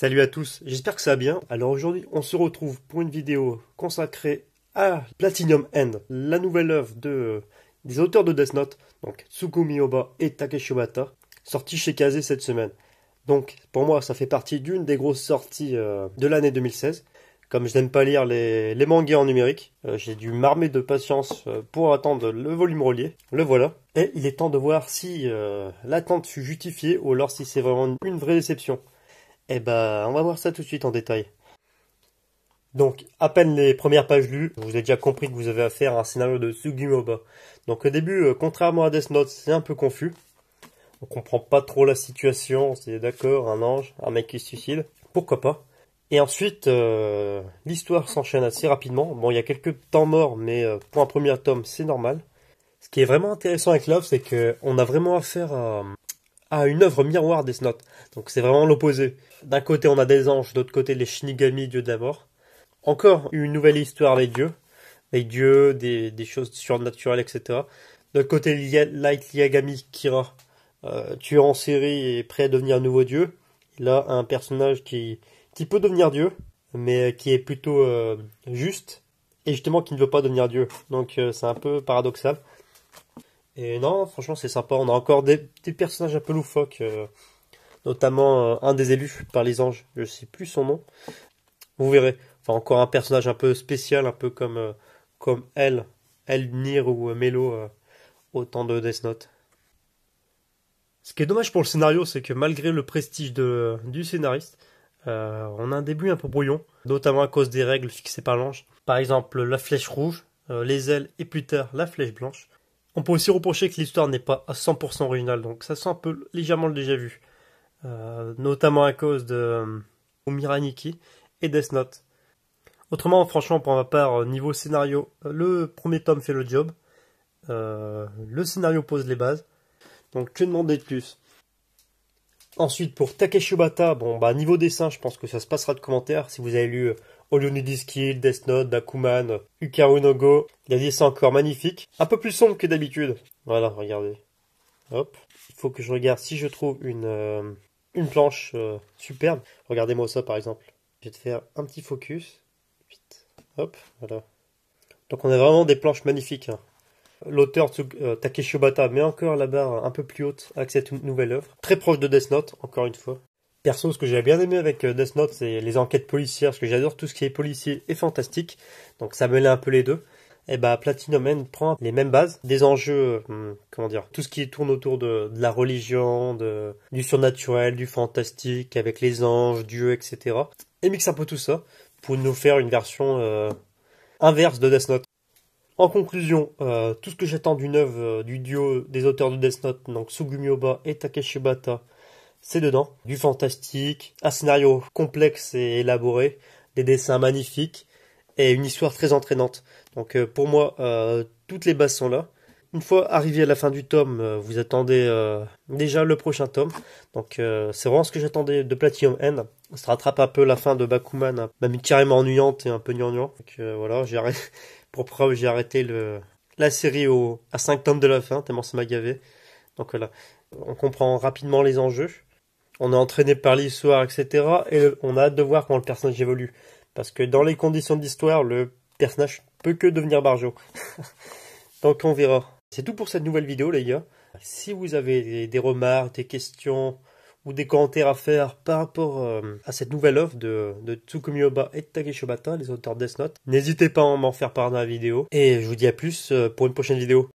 Salut à tous, j'espère que ça va bien. Alors aujourd'hui, on se retrouve pour une vidéo consacrée à Platinum End, la nouvelle œuvre de, euh, des auteurs de Death Note, donc Tsukumi Oba et Takeshi Obata, sortie chez Kaze cette semaine. Donc pour moi, ça fait partie d'une des grosses sorties euh, de l'année 2016. Comme je n'aime pas lire les, les, mangas en numérique, euh, j'ai dû m'armer de patience pour attendre le volume relié. Le voilà. Et il est temps de voir si l'attente fut justifiée ou alors si c'est vraiment une vraie déception. Eh ben, on va voir ça tout de suite en détail. Donc, à peine les premières pages lues, vous avez déjà compris que vous avez affaire à un scénario de Sugimoba. Donc, au début, euh, contrairement à Death Note, c'est un peu confus. On comprend pas trop la situation, c'est d'accord, un ange, un mec qui se suicide, pourquoi pas. Et ensuite, euh, l'histoire s'enchaîne assez rapidement. Bon, il y a quelques temps morts, mais euh, pour un premier tome, c'est normal. Ce qui est vraiment intéressant avec Love, c'est qu'on a vraiment affaire à ah, une œuvre miroir des Note. Donc c'est vraiment l'opposé. D'un côté on a des anges, d'autre côté les Shinigami, dieux de la mort. Encore une nouvelle histoire des dieux, avec dieux, des, choses surnaturelles, etc. D'un côté Light Yagami Kira, euh, tueur en série et prêt à devenir un nouveau dieu. Il a un personnage qui, qui peut devenir dieu, mais qui est plutôt euh, juste et justement qui ne veut pas devenir dieu. Donc euh, c'est un peu paradoxal. Et non, franchement, c'est sympa. On a encore des, personnages un peu loufoques, euh, notamment euh, un des élus par les anges. Je sais plus son nom. Vous verrez. Enfin, encore un personnage un peu spécial, un peu comme euh, comme elle, elle Nir ou Melo autant de Death Note. Ce qui est dommage pour le scénario, c'est que malgré le prestige de, du scénariste, on a un début un peu brouillon, notamment à cause des règles fixées par l'ange. Par exemple, la flèche rouge, les ailes et plus tard la flèche blanche on peut aussi reprocher que l'histoire n'est pas à 100% originale, donc ça sent un peu légèrement le déjà vu. Euh, notamment à cause de euh, Omiraniki et Death Note. Autrement, franchement, pour ma part, euh, niveau scénario, le premier tome fait le job. le scénario pose les bases. Donc, tu ne de plus Ensuite, pour Takeshibata, bon, bah, niveau dessin, je pense que ça se passera de commentaires. Si vous avez lu euh, Olionidis Kill, Death Note, Dakuman, Ukaru Go, il y a des dessins encore magnifiques. Un peu plus sombre que d'habitude. Voilà, regardez. Hop. Il faut que je regarde si je trouve une, euh, une planche euh, superbe. Regardez-moi ça, par exemple. Je vais te faire un petit focus. Hop, voilà. Donc on a vraiment des planches magnifiques. Hein. L'auteur euh, Takeshi Obata met encore la barre un peu plus haute avec cette nouvelle œuvre, très proche de Death Note, encore une fois. Perso, ce que j'ai bien aimé avec euh, Death Note, c'est les enquêtes policières, parce que j'adore tout ce qui est policier et fantastique, donc ça mêlait un peu les deux. Et eh bah ben, Platinum prend les mêmes bases, des enjeux, euh, hmm, comment dire, tout ce qui tourne autour de, la religion, de, du surnaturel, du fantastique, avec les anges, Dieu, etc. Et mixe un peu tout ça pour nous faire une version inverse de Death Note. En conclusion, euh, tout ce que j'attends d'une œuvre euh, du duo des auteurs de Death Note, donc Sugumi et Takeshibata, c'est dedans. Du fantastique, un scénario complexe et élaboré, des dessins magnifiques et une histoire très entraînante. Donc euh, pour moi, toutes les bases sont là. Une fois arrivé à la fin du tome, vous attendez déjà le prochain tome. Donc c'est vraiment ce que j'attendais de Platinum N. Ça rattrape un peu la fin de Bakuman, même carrément ennuyante et un peu gnangnan. Donc voilà, j'ai pour preuve, j'ai arrêté le, la série au, à 5 tomes de la fin, tellement ça m'a gavé. Donc voilà, on comprend rapidement les enjeux. On est entraîné par l'histoire, etc. Et on a hâte de voir comment le personnage évolue. Parce que dans les conditions d'histoire, le personnage peut que devenir barjo. Donc on verra. C'est tout pour cette nouvelle vidéo, les gars. Si vous avez des remarques, des questions, ou des commentaires à faire par rapport euh, à cette nouvelle offre de, de Tsukumi et Obata, les auteurs Death Note, n'hésitez pas à m'en faire part dans la vidéo. Et je vous dis à plus euh, pour une prochaine vidéo.